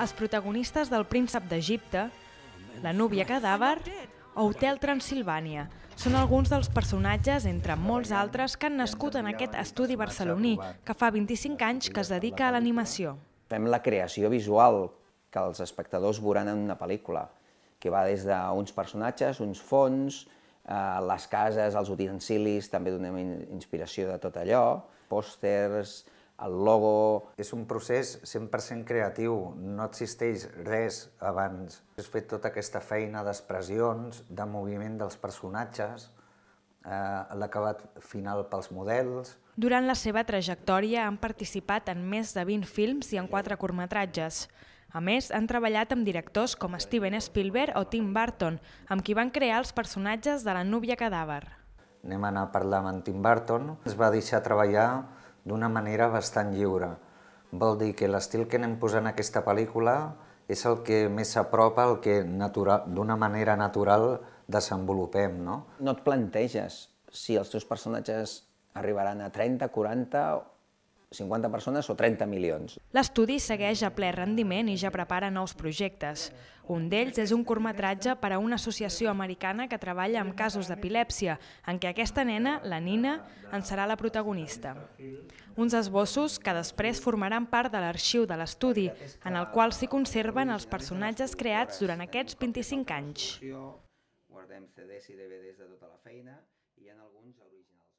els protagonistes del Príncep d'Egipte, la núvia cadàver o Hotel Transilvània. Són alguns dels personatges, entre molts altres, que han nascut en aquest estudi barceloní, que fa 25 anys que es dedica a l'animació. Fem la creació visual que els espectadors veuran en una pel·lícula, que va des d'uns personatges, uns fons, eh, les cases, els utensilis, també donem inspiració de tot allò, pòsters, el logo... És un procés 100% creatiu, no existeix res abans. Has fet tota aquesta feina d'expressions, de moviment dels personatges, eh, l'acabat final pels models... Durant la seva trajectòria han participat en més de 20 films i en 4 curtmetratges. A més, han treballat amb directors com Steven Spielberg o Tim Burton, amb qui van crear els personatges de la núvia cadàver. Anem a anar a parlar amb en Tim Burton. Es va deixar treballar d'una manera bastant lliure. Vol dir que l'estil que anem posant aquesta pel·lícula és el que més s'apropa al que d'una manera natural desenvolupem, no? No et planteges si els teus personatges arribaran a 30, 40 50 persones o 30 milions. L'estudi segueix a ple rendiment i ja prepara nous projectes. Un d'ells és un curtmetratge per a una associació americana que treballa amb casos d'epilèpsia, en què aquesta nena, la Nina, en serà la protagonista. Uns esbossos que després formaran part de l'arxiu de l'estudi, en el qual s'hi conserven els personatges creats durant aquests 25 anys. Guardem CDs i DVDs de tota la feina i hi ha alguns originals.